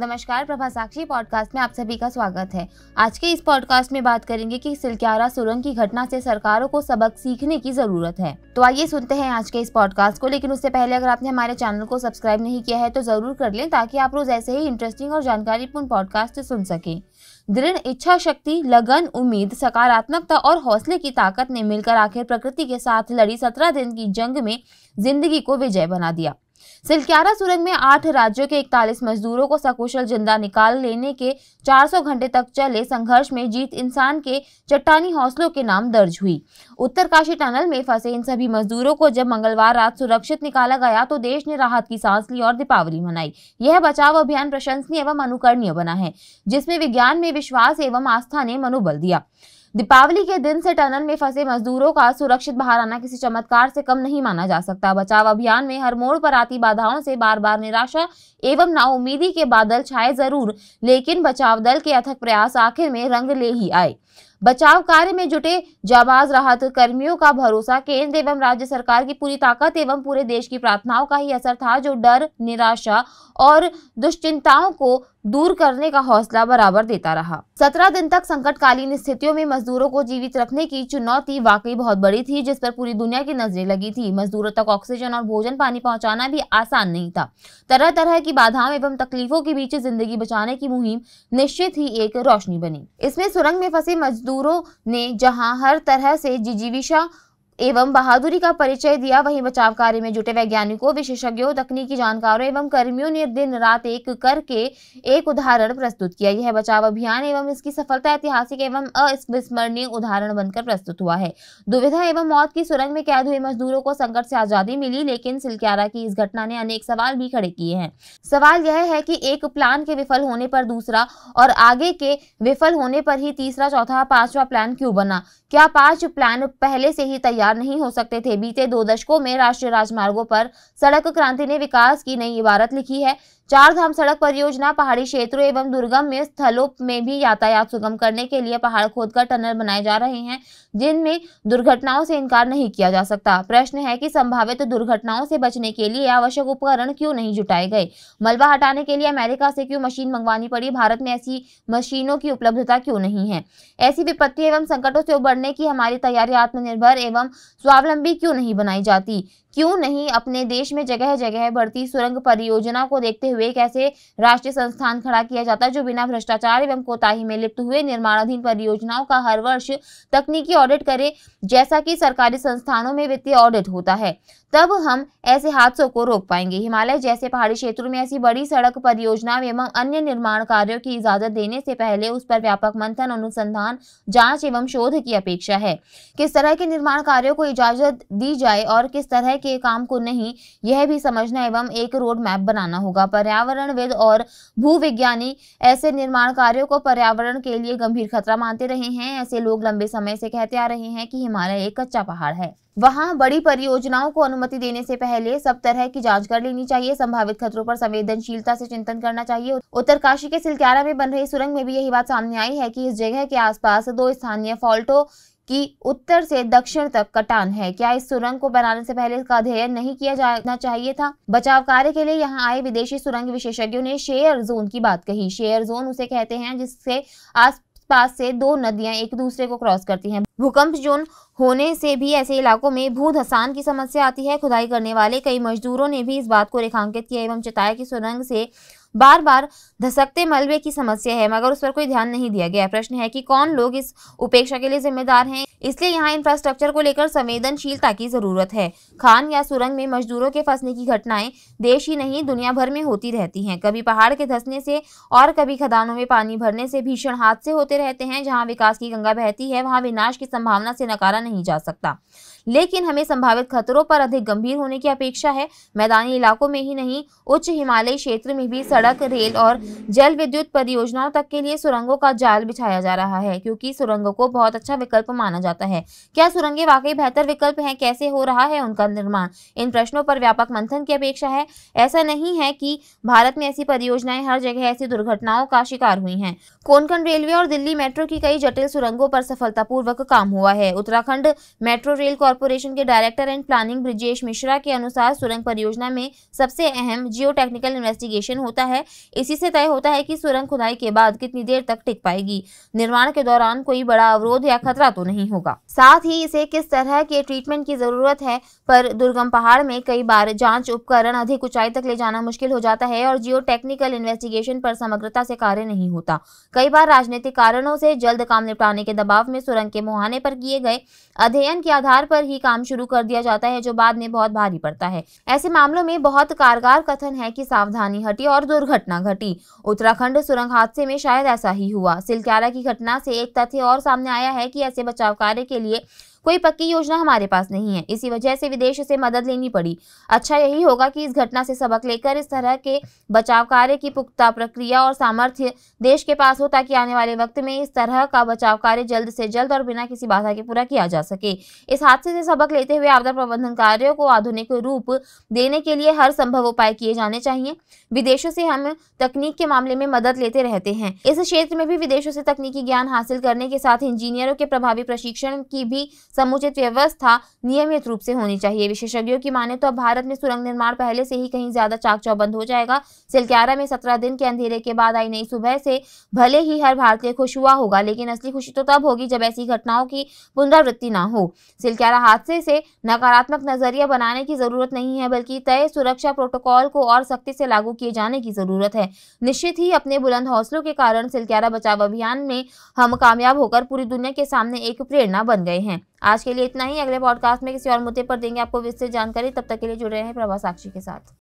नमस्कार प्रभा साक्षी पॉडकास्ट में आप सभी का स्वागत है आज के इस पॉडकास्ट में बात करेंगे कि सिलक्यारा सुरंग की घटना से सरकारों को सबक सीखने की जरूरत है तो आइए सुनते हैं आज के इस पॉडकास्ट को लेकिन उससे पहले अगर आपने हमारे चैनल को सब्सक्राइब नहीं किया है तो जरूर कर लें ताकि आप रोज ऐसे ही इंटरेस्टिंग और जानकारीपूर्ण पॉडकास्ट सुन सके दृढ़ इच्छा शक्ति लगन उम्मीद सकारात्मकता और हौसले की ताकत ने मिलकर आखिर प्रकृति के साथ लड़ी सत्रह दिन की जंग में जिंदगी को विजय बना दिया सिलक्यारा सुरंग में आठ राज्यों के इकतालीस मजदूरों को सकुशल जिंदा निकाल लेने के 400 घंटे तक चले संघर्ष में जीत इंसान के चट्टानी हौसलों के नाम दर्ज हुई उत्तरकाशी टनल में फंसे इन सभी मजदूरों को जब मंगलवार रात सुरक्षित निकाला गया तो देश ने राहत की सांस ली और दीपावली मनाई यह बचाव अभियान प्रशंसनीय एवं अनुकरणीय बना है जिसमें विज्ञान में विश्वास एवं आस्था ने मनोबल दिया दीपावली के दिन से टनल में फंसे मजदूरों का सुरक्षित बाहर आना किसी चमत्कार से कम नहीं माना जा सकता बचाव अभियान में हर मोड़ पर आती बाधाओं से बार बार निराशा एवं नाउमीदी के बादल छाए जरूर लेकिन बचाव दल के अथक प्रयास आखिर में रंग ले ही आए बचाव कार्य में जुटे जाबाज राहत कर्मियों का भरोसा केंद्र एवं राज्य सरकार की पूरी ताकत एवं पूरे देश की प्रार्थनाओं का ही असर था जो डर निराशा और दुश्चिंताओं को दूर करने का हौसला बराबर देता रहा सत्रह दिन तक संकटकालीन स्थितियों में मजदूरों को जीवित रखने की चुनौती वाकई बहुत बड़ी थी जिस पर पूरी दुनिया की नजरें लगी थी मजदूरों तक ऑक्सीजन और भोजन पानी पहुंचाना भी आसान नहीं था तरह तरह की बाधाओं एवं तकलीफों के बीच जिंदगी बचाने की मुहिम निश्चित ही एक रोशनी बनी इसमें सुरंग में फंसे मजदूर मजदूरों ने जहां हर तरह से जिजीविशा एवं बहादुरी का परिचय दिया वहीं बचाव कार्य में जुटे वैज्ञानिकों विशेषज्ञों तकनीकी जानकारों एवं कर्मियों ने दिन रात एक करके एक उदाहरण प्रस्तुत किया यह बचाव अभियान एवं इसकी सफलता ऐतिहासिक एवं अस्मरणीय उदाहरण बनकर प्रस्तुत हुआ है दुविधा एवं मौत की सुरंग में कैद हुए मजदूरों को संकट से आजादी मिली लेकिन सिलक्यारा की इस घटना ने अनेक सवाल भी खड़े किए हैं सवाल यह है कि एक प्लान के विफल होने पर दूसरा और आगे के विफल होने पर ही तीसरा चौथा पांचवा प्लान क्यों बना क्या पांच प्लान पहले से ही तैयार तैयार नहीं हो सकते थे बीते दो दशकों में राष्ट्रीय राजमार्गों पर सड़क क्रांति ने विकास की नई इबारत लिखी है चार धाम सड़क परियोजना पहाड़ी क्षेत्रों एवं दुर्गम में स्थलों में भी यातायात सुगम करने के लिए पहाड़ खोदकर टनल बनाए जा रहे हैं जिनमें दुर्घटनाओं से इनकार नहीं किया जा सकता प्रश्न है कि संभावित दुर्घटनाओं से बचने के लिए आवश्यक उपकरण क्यों नहीं जुटाए गए मलबा हटाने के लिए अमेरिका से क्यों मशीन मंगवानी पड़ी भारत में ऐसी मशीनों की उपलब्धता क्यों नहीं है ऐसी विपत्ति एवं संकटों से उबरने की हमारी तैयारी आत्मनिर्भर एवं स्वावलंबी क्यों नहीं बनाई जाती क्यों नहीं अपने देश में जगह जगह बढ़ती सुरंग परियोजना को देखते हुए कैसे राष्ट्रीय संस्थान खड़ा किया जाता है जो बिना भ्रष्टाचार एवं कोताही में लिप्त हुए निर्माणाधीन परियोजनाओं का हर वर्ष तकनीकी ऑडिट करे जैसा कि सरकारी संस्थानों में वित्तीय ऑडिट होता है तब हम ऐसे हादसों को रोक पाएंगे हिमालय जैसे पहाड़ी क्षेत्रों में ऐसी बड़ी सड़क परियोजना एवं अन्य निर्माण कार्यों की इजाजत देने से पहले उस पर व्यापक मंथन अनुसंधान जांच एवं शोध की अपेक्षा है किस तरह के निर्माण कार्यों को इजाजत दी जाए और किस तरह के काम को नहीं यह भी समझना एवं एक रोड मैप बनाना होगा पर्यावरणविद और भूविज्ञानी ऐसे निर्माण कार्यो को पर्यावरण के लिए गंभीर खतरा मानते रहे हैं ऐसे लोग लंबे समय से कहते आ रहे हैं कि हिमालय एक कच्चा पहाड़ है वहां बड़ी परियोजनाओं को अनुमति देने से पहले सब तरह की जांच कर लेनी चाहिए संभावित खतरों पर संवेदनशीलता से चिंतन करना चाहिए उत्तरकाशी के सिलक्यारा में बन रही सुरंग में भी यही बात सामने आई है कि इस जगह के आसपास दो स्थानीय फॉल्टों कि उत्तर से दक्षिण तक कटान है क्या इस सुरंग को बनाने से पहले इसका अध्ययन नहीं किया जाना चाहिए था बचाव कार्य के लिए यहाँ आए विदेशी सुरंग विशेषज्ञों ने शेयर जोन की बात कही शेयर जोन उसे कहते हैं जिससे आस पास से दो नदियां एक दूसरे को क्रॉस करती हैं भूकंप जोन होने से भी ऐसे इलाकों में भू धसान की समस्या आती है खुदाई करने वाले कई मजदूरों ने भी इस बात को रेखांकित किया एवं चेताया कि सुरंग से बार बार धसकते मलबे की समस्या है मगर उस पर कोई ध्यान नहीं दिया गया प्रश्न है कि कौन लोग इस उपेक्षा के लिए जिम्मेदार हैं इसलिए यहाँ इंफ्रास्ट्रक्चर को लेकर संवेदनशीलता की जरूरत है खान या सुरंग में मजदूरों के फंसने की घटनाएं देश ही नहीं दुनिया भर में होती रहती हैं कभी पहाड़ के धसने से और कभी खदानों में पानी भरने से भीषण हादसे होते रहते हैं जहाँ विकास की गंगा बहती है वहाँ विनाश की की संभावना से नकारा नहीं जा सकता लेकिन हमें संभावित खतरों पर अधिक गंभीर होने की अपेक्षा है मैदानी इलाकों में ही नहीं उच्च हिमालय क्षेत्र में भी सड़क रेल और जल विद्युत परियोजनाओं तक के लिए सुरंगों का जाल बिछाया जा रहा है क्योंकि सुरंगों को बहुत अच्छा विकल्प माना जाता है क्या सुरंगे वाकई बेहतर विकल्प है कैसे हो रहा है उनका निर्माण इन प्रश्नों पर व्यापक मंथन की अपेक्षा है ऐसा नहीं है की भारत में ऐसी परियोजनाएं हर जगह ऐसी दुर्घटनाओं का शिकार हुई है कोंकण रेलवे और दिल्ली मेट्रो की कई जटिल सुरंगों पर सफलतापूर्वक काम हुआ है Uttarakhand metro rail corporation corporation के director and planning Brijesh Mishra के अनुसार सुरंग परियोजना में सबसे अहम जियो टेक्निकल इन्वेस्टिगेशन होता है इसी से तय होता है कि सुरंग खुदाई के बाद कितनी देर तक टिक पाएगी निर्माण के दौरान कोई बड़ा अवरोध या खतरा तो नहीं होगा साथ ही इसे किस तरह के ट्रीटमेंट की जरूरत है पर दुर्गम पहाड़ में कई बार जांच उपकरण अधिक ऊंचाई तक ले जाना मुश्किल हो जाता है और जियो टेक्निकल इन्वेस्टिगेशन पर समग्रता से कार्य नहीं होता कई बार राजनीतिक कारणों से जल्द काम निपटाने के दबाव में सुरंग के मुहाने पर किए गए अध्ययन के आधार पर पर ही काम शुरू कर दिया जाता है जो बाद में बहुत भारी पड़ता है ऐसे मामलों में बहुत कारगर कथन है कि सावधानी हटी और दुर्घटना घटी उत्तराखंड सुरंग हादसे में शायद ऐसा ही हुआ सिलक्यारा की घटना से एक तथ्य और सामने आया है कि ऐसे बचाव कार्य के लिए कोई पक्की योजना हमारे पास नहीं है इसी वजह से विदेश से मदद लेनी पड़ी अच्छा यही होगा कि इस घटना से सबक लेकर इस तरह के बचाव कार्य की पुख्ता प्रक्रिया और सामर्थ्य देश के पास हो ताकि आने वाले वक्त में इस तरह का बचाव कार्य जल्द से जल्द और बिना किसी बाधा के पूरा किया जा सके इस हादसे से सबक लेते हुए आपदा प्रबंधन कार्यों को आधुनिक रूप देने के लिए हर संभव उपाय किए जाने चाहिए विदेशों से हम तकनीक के मामले में मदद लेते रहते हैं इस क्षेत्र में भी विदेशों से तकनीकी ज्ञान हासिल करने के साथ इंजीनियरों के प्रभावी प्रशिक्षण की भी समुचित व्यवस्था नियमित रूप से होनी चाहिए विशेषज्ञों की माने तो अब भारत में सुरंग निर्माण पहले से ही कहीं ज्यादा चाक चौबंद हो जाएगा सिलक्यारा में सत्रह दिन के अंधेरे के बाद आई नई सुबह से भले ही हर भारतीय खुश हुआ होगा लेकिन असली खुशी तो तब होगी जब ऐसी घटनाओं की पुनरावृत्ति ना हो सिलक्यारा हादसे से नकारात्मक नजरिया बनाने की जरूरत नहीं है बल्कि तय सुरक्षा प्रोटोकॉल को और सख्ती से लागू किए जाने की जरूरत है निश्चित ही अपने बुलंद हौसलों के कारण सिलक्यारा बचाव अभियान में हम कामयाब होकर पूरी दुनिया के सामने एक प्रेरणा बन गए हैं आज के लिए इतना ही अगले पॉडकास्ट में किसी और मुद्दे पर देंगे आपको विस्तृत जानकारी तब तक के लिए जुड़े हैं प्रभा साक्षी के साथ